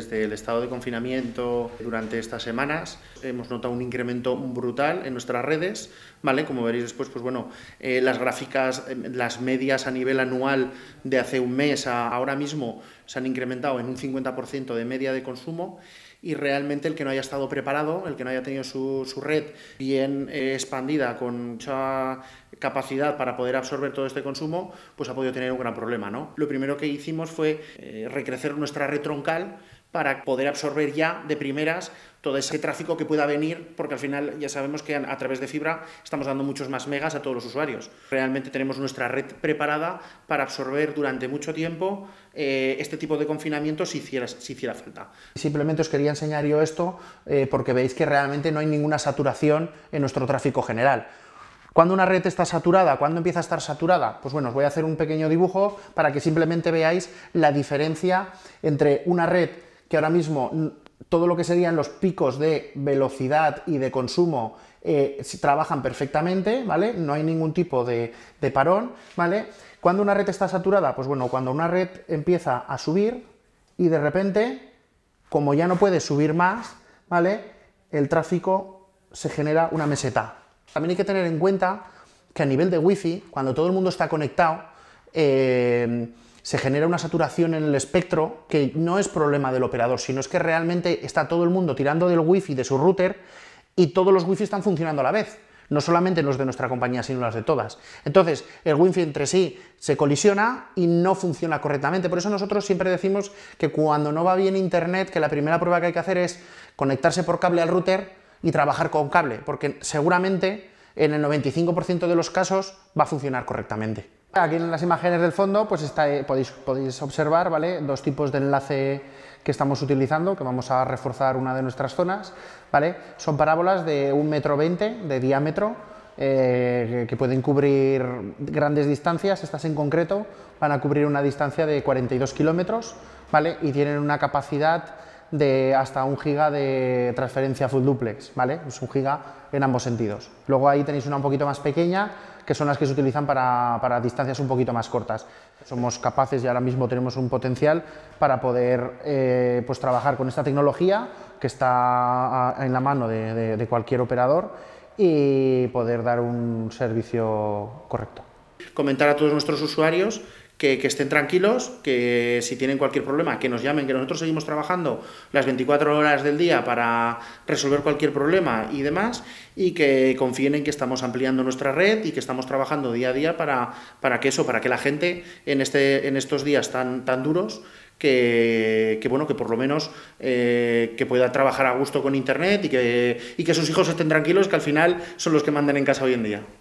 Desde el estado de confinamiento durante estas semanas hemos notado un incremento brutal en nuestras redes, ¿vale? Como veréis después, pues bueno, eh, las gráficas, eh, las medias a nivel anual de hace un mes a ahora mismo se han incrementado en un 50% de media de consumo y realmente el que no haya estado preparado, el que no haya tenido su, su red bien eh, expandida, con mucha capacidad para poder absorber todo este consumo, pues ha podido tener un gran problema. ¿no? Lo primero que hicimos fue eh, recrecer nuestra red troncal para poder absorber ya de primeras todo ese tráfico que pueda venir, porque al final ya sabemos que a través de fibra estamos dando muchos más megas a todos los usuarios. Realmente tenemos nuestra red preparada para absorber durante mucho tiempo eh, este tipo de confinamiento si hiciera, si hiciera falta. Simplemente os quería enseñar yo esto eh, porque veis que realmente no hay ninguna saturación en nuestro tráfico general. ¿Cuándo una red está saturada? ¿Cuándo empieza a estar saturada? Pues bueno, os voy a hacer un pequeño dibujo para que simplemente veáis la diferencia entre una red que ahora mismo todo lo que serían los picos de velocidad y de consumo eh, trabajan perfectamente, ¿vale? No hay ningún tipo de, parón, ¿vale? Cuando una red está saturada, pues bueno, cuando una red empieza a subir y de repente, como ya no puede subir más, ¿vale? El tráfico se genera una meseta. También hay que tener en cuenta que a nivel de wifi, cuando todo el mundo está conectado, eh, se genera una saturación en el espectro que no es problema del operador, sino es que realmente está todo el mundo tirando del wifi de su router y todos los wifi están funcionando a la vez. No solamente los de nuestra compañía, sino las de todas. Entonces, el wifi entre sí se colisiona y no funciona correctamente. Por eso nosotros siempre decimos que cuando no va bien Internet, que la primera prueba que hay que hacer es conectarse por cable al router y trabajar con cable, porque seguramente en el 95% de los casos va a funcionar correctamente. Aquí en las imágenes del fondo pues está, eh, podéis, observar ¿vale? dos tipos de enlace que estamos utilizando, que vamos a reforzar una de nuestras zonas. ¿vale? Son parábolas de 1,20 metro de diámetro eh, que pueden cubrir grandes distancias. Estas en concreto van a cubrir una distancia de 42 kilómetros ¿vale? y tienen una capacidad de hasta un giga de transferencia full duplex, ¿vale? Es un giga en ambos sentidos. Luego ahí tenéis una un poquito más pequeña, que son las que se utilizan para, distancias un poquito más cortas. Somos capaces y ahora mismo tenemos un potencial para poder eh, pues trabajar con esta tecnología que está en la mano de, de cualquier operador y poder dar un servicio correcto. Comentar a todos nuestros usuarios que, estén tranquilos, que si tienen cualquier problema, que nos llamen, que nosotros seguimos trabajando las 24 horas del día para resolver cualquier problema y demás, y que confíen en que estamos ampliando nuestra red y que estamos trabajando día a día para, para que eso, para que la gente en, este, en estos días tan, tan duros, que, bueno que por lo menos eh, que pueda trabajar a gusto con internet y que, y que sus hijos estén tranquilos que al final son los que mandan en casa hoy en día.